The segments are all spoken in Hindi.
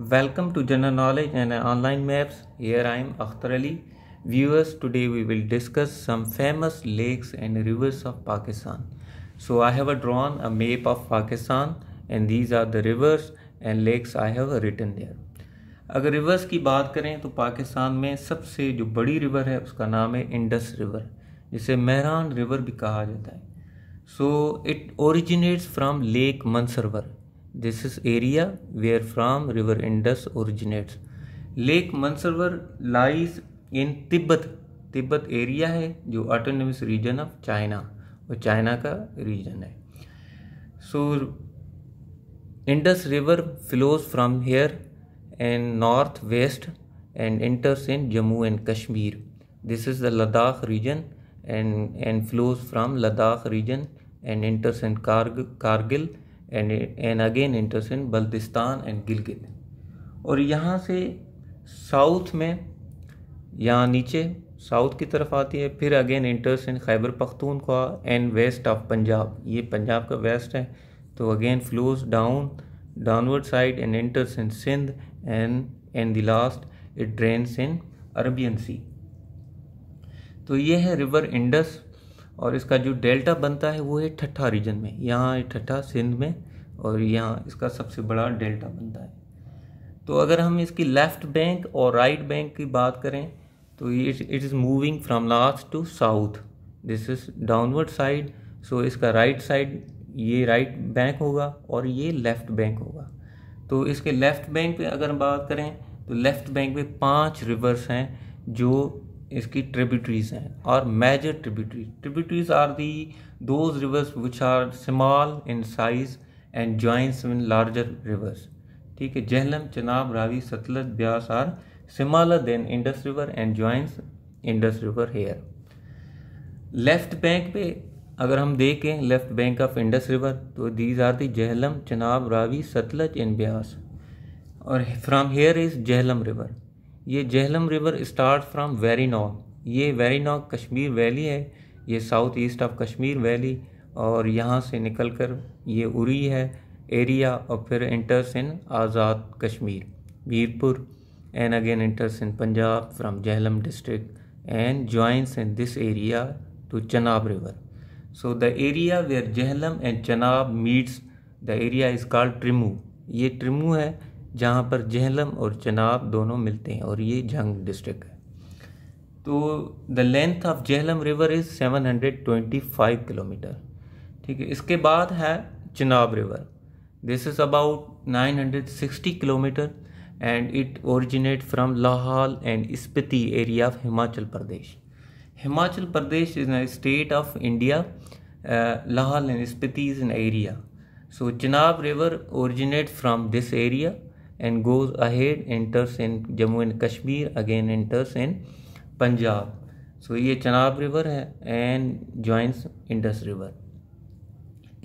Welcome to General Knowledge and Online Maps. Here I am Akhtar Ali. Viewers, today we will discuss some famous lakes and rivers of Pakistan. So I have drawn a map of Pakistan and these are the rivers and lakes I have written there. अगर रिवर्स की बात करें तो पाकिस्तान में सबसे जो बड़ी रिवर है उसका नाम है इंडस रिवर जिसे मेहरान रिवर भी कहा जाता है so it originates from lake Mansarovar this is area where from river Indus originates lake Mansarovar lies in Tibet Tibet area है जो ऑटोनमस रीजन ऑफ चाइना और चाइना का रीजन है so Indus river flows from here and north west and enters in Jammu and Kashmir this is the Ladakh region and and flows from Ladakh region and enters in Kargil and and again in Baltistan and Gilgit और यहाँ से साउथ में यहाँ नीचे साउथ की तरफ आती है फिर again enters in Khyber Pakhtunkhwa and west of Punjab ये पंजाब का वेस्ट है तो again flows down downward side and enters in Sindh and and the last it drains in Arabian sea तो ये है रिवर इंडस और इसका जो डेल्टा बनता है वो है ठट्ठा रीजन में यहाँ ठट्ठा सिंध में और यहाँ इसका सबसे बड़ा डेल्टा बनता है तो अगर हम इसकी लेफ़्ट बैंक और राइट right बैंक की बात करें तो it is moving from north to south this is downward side so इसका राइट right साइड ये राइट right बैंक होगा और ये लेफ़्ट बैंक होगा तो इसके लेफ़्ट बैंक पे अगर हम बात करें तो लेफ़्ट बैंक में पांच रिवर्स हैं जो इसकी ट्रिब्यूटरीज हैं और major tributaries tributaries are the those rivers which are small in size and joins in larger rivers ठीक है Jhelum Chenab Ravi Sutlej Beas are smaller than Indus river and joins Indus river here left bank पे अगर हम देखें left bank of Indus river तो these are the Jhelum Chenab Ravi Sutlej and Beas और from here is Jhelum river ये जहलम रिवर स्टार्ट फ्राम वेरीनॉग ये वेरीनॉग कश्मीर वैली है ये south east of Kashmir valley और यहाँ से निकल कर ये उरी है एरिया और फिर enters in Azad Kashmir Virpur and again enters in Punjab from Jhelum district and joins in this area to Chenab river so the area where Jhelum and Chenab meets the area is called Trimmu ये ट्रिमू है जहाँ पर जहलम और चनाब दोनों मिलते हैं और ये जंग डिस्ट्रिक्ट है तो the length of Jhelum river is 725 kilometre ठीक है इसके बाद है Chenab river this is about 960 kilometre and it originate from Lahaul and Spiti area of Himachal Pradesh Himachal Pradesh is a state of India Lahaul and Spiti is an area so Chenab river originates from this area and goes ahead enters in Jammu and Kashmir again enters in Punjab so ये चनाब river है and joins Indus river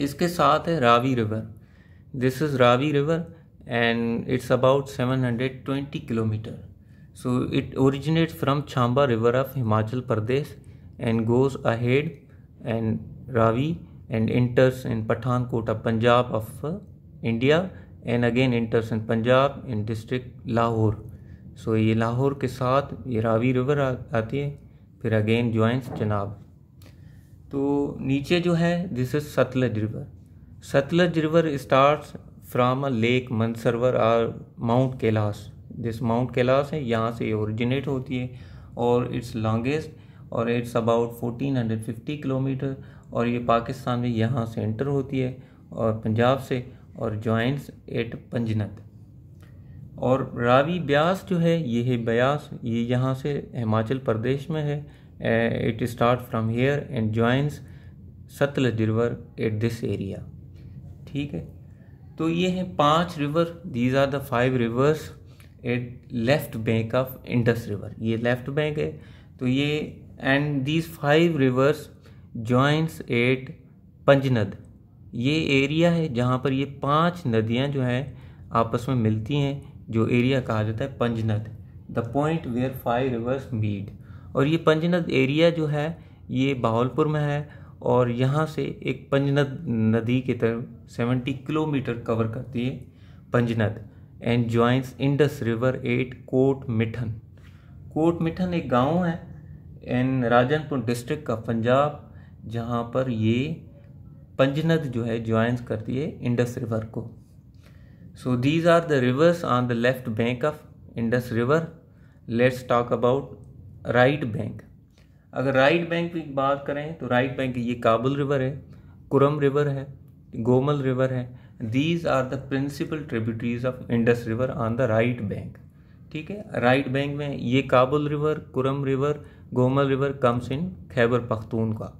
इसके साथ है Ravi river this is Ravi river and it's about 720 kilometer so it originates from Chamba river of Himachal Pradesh and goes ahead and Ravi and enters in Pathankot of Punjab of uh, India and again in Punjab in district Lahore so ये लाहौर के साथ ये रावी रिवर आती है फिर अगेन जॉइंस चनाब तो नीचे जो है this is Sutlej river Sutlej river start from a lake Mansarovar or mount Kailash this mount Kailash है यहाँ से ओरिजिनेट होती है और इट्स लॉन्गेस्ट और इट्स अबाउट 1450 किलोमीटर और ये पाकिस्तान में यहाँ से एंटर होती है और पंजाब से और जॉइंट्स एट पंजनत और रावी ब्यास जो है ये है ब्यास ये यहाँ से हिमाचल प्रदेश में है it start from here and joins Sutlej river at this area ठीक है तो ये हैं पांच river these are the five rivers at left bank of Indus river ये लेफ्ट बैंक है तो ये and these five rivers joins at Panjnad ये एरिया है जहाँ पर ये पांच नदियाँ जो हैं आपस में मिलती हैं जो एरिया कहा जाता है Panjnad the point where five rivers meet और ये पंजनद एरिया जो है ये बाहुलपुर में है और यहाँ से एक पंजनद नदी की तरफ सेवेंटी किलोमीटर कवर करती है Panjnad and joins Indus river at Kot Mithan Kot Mithan एक गांव है एंड राजनपुर डिस्ट्रिक्ट का पंजाब जहाँ पर ये पंजनद जो है ज्वाइंस करती है इंडस रिवर को so these are the rivers on the left bank of Indus river let's talk about right bank अगर राइट बैंक की बात करें तो राइट बैंक ये काबुल रिवर है कुरम रिवर है गोमल रिवर है these are the principal tributaries of Indus river on the right bank ठीक है राइट बैंक में ये Kabul river Kurram river Gomal river comes in Khyber Pakhtun का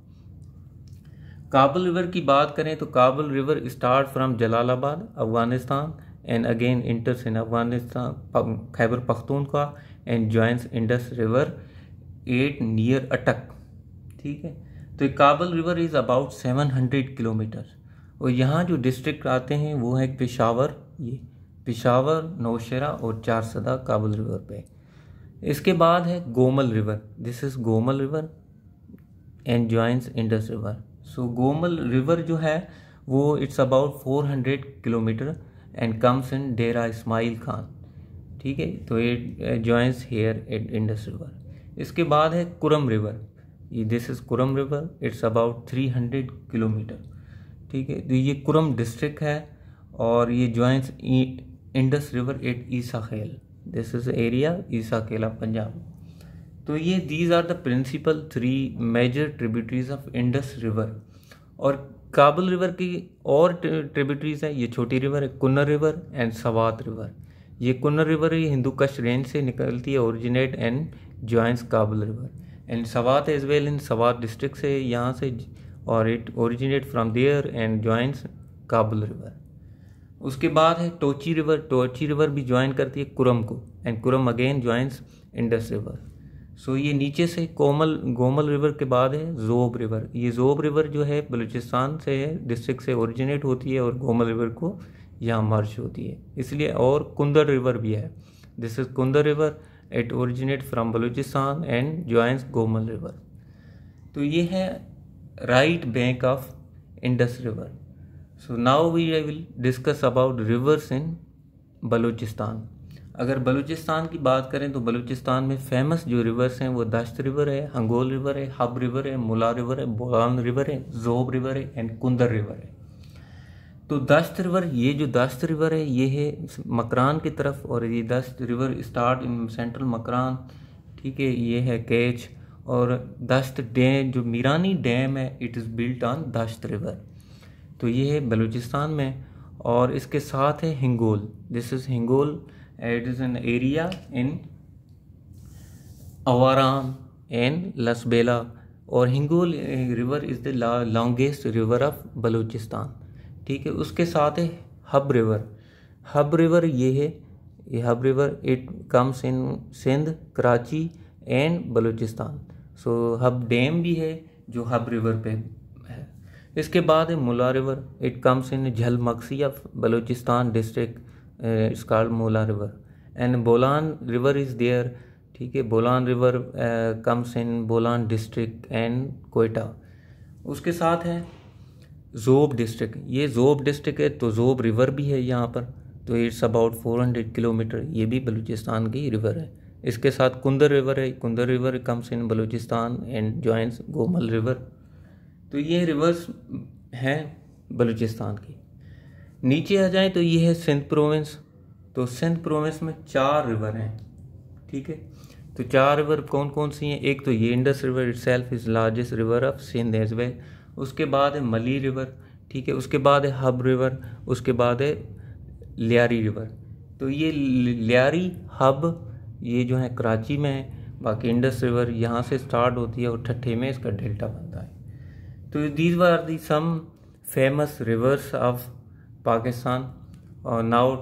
काबुल रिवर की बात करें तो Kabul river start from Jalalabad Afghanistan and again enters in Afghanistan Khyber Pakhtunkhwa and joins Indus river at near Attock ठीक है तो Kabul river is about seven hundred kilometre और यहाँ जो डिस्ट्रिक्ट आते हैं वो है पेशावर ये पेशावर नौशेरा और चारसदा काबुल रिवर पे इसके बाद है Gomal river this is Gomal river and joins Indus river so Gomal river जो है वो it's about 400 kilometre and comes in Dera Ismail Khan ठीक है तो ये joins here at Indus river इसके बाद है कुरम रिवर ये this is Kurram river it's about 300 kilometre ठीक है तो ये कुरम डिस्ट्रिक्ट है और ये joins Indus river at Isa Khel this is area Isa Khela Punjab तो ये these are the principal three major tributaries of Indus river और काबुल रिवर की और ट्रिब्यूटरीज हैं ये छोटी रिवर है Kunar river and Swat river ये कुन्नर रिवर ये हिंदू कश रेंज से निकलती है originate and joins Kabul river and Swat as well in Swat district से यहाँ से और it originate from there and joins Kabul river उसके बाद है टोची रिवर टोची रिवर भी ज्वाइन करती है कुरम को and Kurram again joins Indus river so ये नीचे से कोमल गोमल रिवर के बाद है जोब रिवर ये जोब रिवर जो है बलूचिस्तान से है डिस्ट्रिक्ट से ओरिजिनेट होती है और गोमल रिवर को यहाँ मर्ज होती है इसलिए और कुंदर रिवर भी है this is Kundar river it originate from Balochistan and joins Gomal river तो ये है right bank of Indus river so now we I will discuss about rivers in Balochistan अगर बलूचिस्तान की बात करें तो बलूचिस्तान में फेमस जो रिवर्स हैं वो दश्त रिवर है हंगोल रिवर है हब रिवर है मुला रिवर है बोलान रिवर है जोब रिवर है एंड कुंदर रिवर है तो दश्त रिवर ये जो दश्त रिवर है ये है मकरान की तरफ और ये Dasht river start in central Makran ठीक है ये है कैच और दश्त डैम जो मीरानी डैम है it is built on Dasht river तो ये है बलूचिस्तान में और इसके साथ है Hingol this is Hingol it is an area in Awaram and Lasbela और Hingol river is the longest river of Balochistan ठीक है उसके साथ है हब रिवर हब रिवर ये है ये Hub river it comes in Sindh Karachi and Balochistan so Hub dam भी है जो हब रिवर पे है इसके बाद है Mula river it comes in Jhalmagsi of Balochistan district Uh, it's called Mula River. And Bolan River is there. ठीक है Bolan river comes in Bolan district and Quetta उसके साथ है जोब डिस्ट्रिक्ट ये जोब डिस्ट्रिक्ट है तो जोब रिवर भी है यहाँ पर तो इट्स अबाउट 400 किलोमीटर ये भी बलूचिस्तान की रिवर है इसके साथ कुंदर रिवर है Kundar river comes in Balochistan and joins Gomal river तो ये रिवर्स हैं बलूचिस्तान की नीचे आ जाएं तो ये है सिंध प्रोविंस तो सिंध प्रोविंस में चार रिवर हैं ठीक है तो चार रिवर कौन कौन सी हैं एक तो ये Indus river itself is largest river of Sindh as well उसके बाद है मली रिवर ठीक है उसके बाद है हब रिवर उसके बाद है लियारी रिवर तो ये लियारी हब ये जो है कराची में है बाकी इंडस रिवर यहाँ से स्टार्ट होती है और ठट्ठे में इसका डेल्टा बनता है तो these are the some famous rivers of Pakistan और now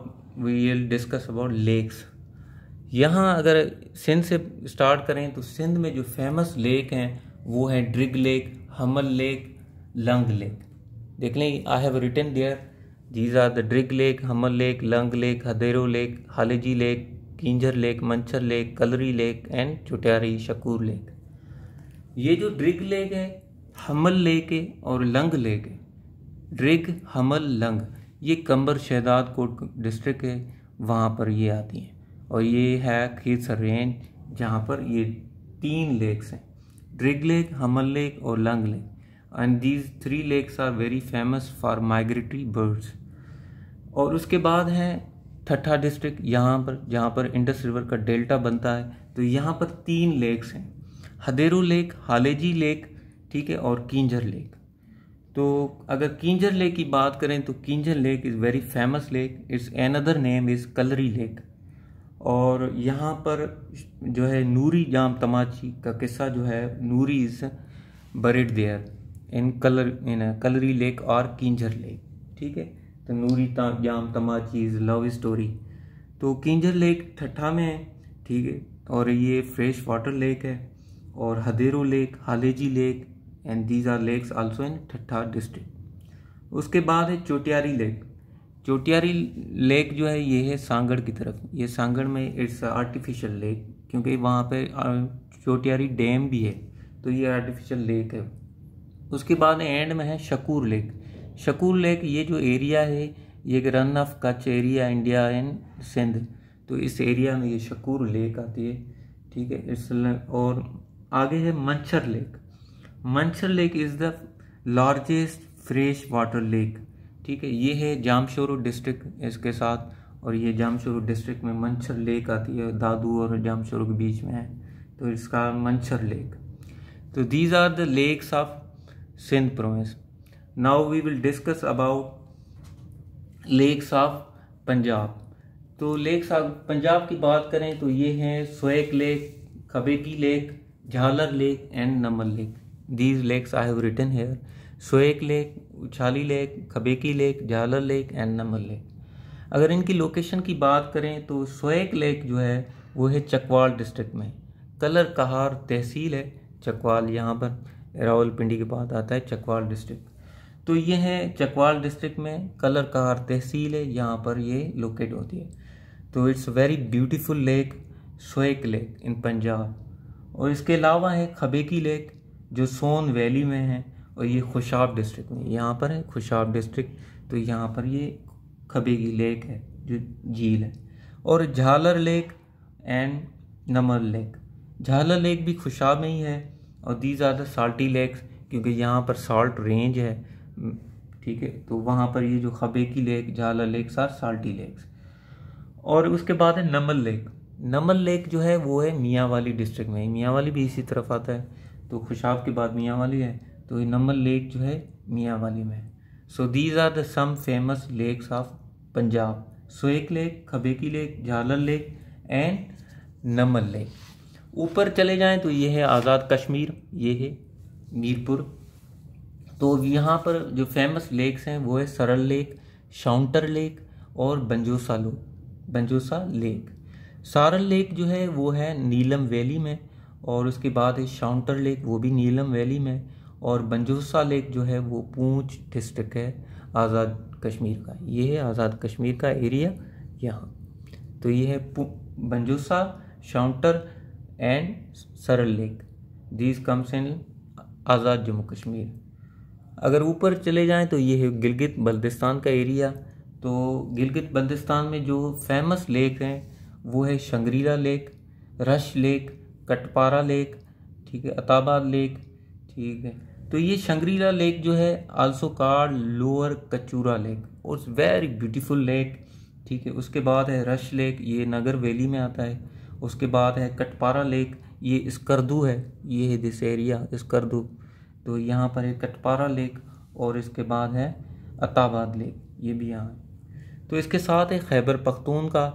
we will discuss about lakes यहाँ अगर सिंध से स्टार्ट करें तो सिंध में जो फेमस लेक हैं वो हैं Drigh lake Hamal lake Langh lake देख लें I have written there these are the Drigh lake Hamal lake Langh lake Hadero lake Haleji lake Kinjhar lake Manchar lake Kalri lake and Chotiari Shakoor lake ये जो ड्रिग लेक है हमल लेक है और लंग लेक है ड्रिग हमल लंग ये कंबर शहदाद कोट डिस्ट्रिक्ट है वहाँ पर ये आती हैं और ये है खीसर रेंज जहाँ पर ये तीन लेक्स हैं ड्रिग लेक हमल लेक और Langh lake and these three lakes are very famous for migratory birds और उसके बाद हैं ठट्ठा डिस्ट्रिक्ट यहाँ पर जहाँ पर इंडस रिवर का डेल्टा बनता है तो यहाँ पर तीन लेक्स हैं हदेरू लेक हालेजी लेक ठीक है और कींजर लेक तो अगर किंजर लेक की बात करें तो Kinjhar lake is very famous lake its another name is Kalri lake और यहाँ पर जो है नूरी जाम तमाची का किस्सा जो है Noori is buried there in Kalar in Kalri lake और किंजर लेक ठीक है तो Noori Jam Tamachi is love story तो किंजर लेक ठट्ठा में है ठीक है और ये फ्रेश वाटर लेक है और Hadero lake Haleji lake and these are lakes also in Thatta district उसके बाद है चोटियारी लेक चोटियारी लेक जो है ये है सांगड़ की तरफ ये सांगड़ में इट्स आर्टिफिशियल लेक क्योंकि वहाँ पे चोटियारी डैम भी है तो ये आर्टिफिशियल लेक है उसके बाद एंड में है शकूर लेक शकूर लेक ये जो एरिया है ये एक Rann of Kutch area India and Sindh तो इस एरिया में ये शकूर लेक आती है ठीक है इस और आगे है Manchar lake Manchar lake is the largest fresh water lake ठीक है ये है जामशोरू डिस्ट्रिक्ट इसके साथ और ये जामशोरू डिस्ट्रिक्ट में मंसर लेक आती है दादू और जामशोरू के बीच में है तो इसका मंसर लेक तो these are the lakes of Sindh province now we will discuss about lakes of Punjab तो लेक्स ऑफ पंजाब की बात करें तो ये हैं सोएक lake Khabeki lake Jhalar lake and Namal lake these lakes I have written here सोएक lake Uchhali lake Khabeki lake Jhalar lake and Namal lake अगर इनकी लोकेशन की बात करें तो सोएक लेक जो है वो है चकवाल डिस्ट्रिक्ट में कलर कहार तहसील है चकवाल यहाँ पर रावलपिंडी के बाद आता है चकवाल डिस्ट्रिक्ट तो ये है चकवाल डिस्ट्रिक्ट में कलर कहार तहसील है यहाँ पर ये लोकेट होती है तो इट्स वेरी ब्यूटीफुल लेक सोएक लेक इन पंजाब और इसके अलावा है खबेकी लेक जो सोन वैली में है और ये खुशाब डिस्ट्रिक्ट में यहाँ पर है खुशाब डिस्ट्रिक्ट तो यहाँ पर ये खबेगी लेक है जो झील है और Jhalar lake and Namar lake Jhalar lake भी खुशाब में ही है और these are the salty lakes क्योंकि यहाँ पर साल्ट रेंज है ठीक है तो वहाँ पर ये जो Khabeki lake Jhalar lakes are salty lakes और उसके बाद है नमल लेक नमल लेक जो है वो है मियाँ वाली डिस्ट्रिक्ट में मियाँ वाली भी इसी तरफ आता है तो खुशाब के बाद मियाँ वाली है तो ये नंबर लेक जो है मियाँ वाली में so these are the some famous lakes of Punjab सोएक lake Khabeki lake Jhalar lake and Namal lake ऊपर चले जाएं तो ये है आज़ाद कश्मीर ये है मीरपुर तो यहाँ पर जो फेमस लेक्स हैं वो है सरल लेक शाउंटर लेक और बंजोसा लो बंजोसा लेक सारल लेक जो है वो है नीलम वैली में और उसके बाद है शाउंटर लेक वो भी नीलम वैली में और बंजूसा लेक जो है वो पूंछ डिस्ट्रिक्ट है आज़ाद कश्मीर का ये है आज़ाद कश्मीर का एरिया यहाँ तो ये है Banjosa Shounter and Saral lake these comes in Azad Jammu Kashmir अगर ऊपर चले जाएं तो ये है गिलगित बल्दिस्तान का एरिया तो गिलगित बल्दिस्तान में जो फेमस लेक हैं वो है Shangrila lake Rush lake Katpara lake ठीक है अताबाद लेक ठीक है तो ये शंगरीला लेक जो है also called lower Kachura lake और वेरी ब्यूटीफुल लेक ठीक है उसके बाद है रश लेक ये नगर वैली में आता है उसके बाद है कटपारा लेक ये स्कर्दू है ये है दिस एरिया स्कर्दू तो यहाँ पर है कटपारा लेक और इसके बाद है अताबाद लेक ये भी यहाँ है तो इसके साथ है खैबर पख्तून का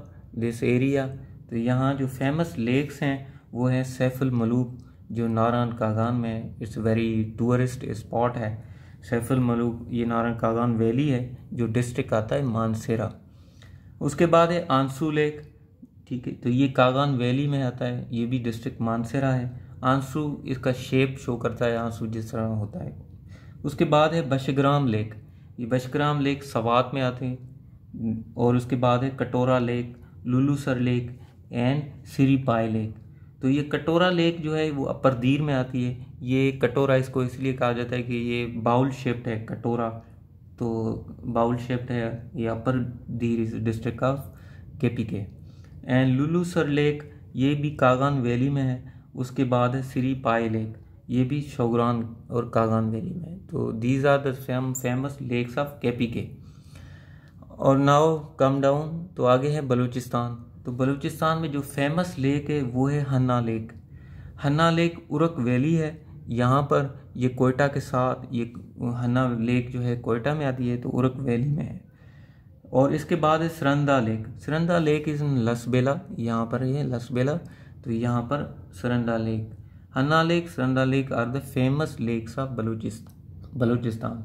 दिस एरिया तो यहाँ जो फेमस लेक्स हैं वो है सैफुल मलूक जो नारायण कागान में इट्स वेरी टूरिस्ट स्पॉट है सैफुल मलूक ये नारायण कागान वैली है जो डिस्ट्रिक्ट आता है मानसेरा उसके बाद है आंसू लेक ठीक है तो ये कागान वैली में आता है ये भी डिस्ट्रिक्ट मानसेरा है आंसू इसका शेप शो करता है आंसू जिस तरह होता है उसके बाद है बशग्राम लेक ये बशग्राम लेक सवात में आते हैं और उसके बाद है Katora lake Lulusar lake and Siripai lake तो ये कटोरा लेक जो है वो अपर दीर में आती है ये कटोरा इसको इसलिए कहा जाता है कि ये बाउल शेप्ड है कटोरा तो बाउल शेप्ड है ये अपर दीर इस डिस्ट्रिक्ट का के पी के एंड लुलू सर लेक ये भी कागान वैली में है उसके बाद है श्री पाए लेक ये भी शोगरान और कागान वैली में है तो these are the famous lakes of K P K और नाव कम डाउन तो आगे है बलूचिस्तान तो बलूचिस्तान में जो फेमस लेक है वो है Hanna lake Hanna lake Urak valley है यहाँ पर ये कोयटा के साथ ये हन्ना लेक जो है कोयटा में आती है तो उरक वैली में है और इसके बाद है Saranda lake Saranda lake is in Lasbela यहाँ पर ये लसबेला तो यहाँ पर Saranda lake Hanna lake Saranda lake are the famous lakes of Balochistan Balochistan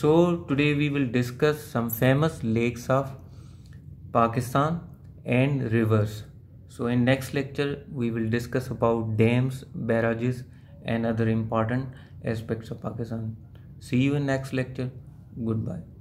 so today we will discuss some famous lakes of Pakistan and rivers. So in next lecture we will discuss about dams, barrages and other important aspects of Pakistan. See you in next lecture. Goodbye.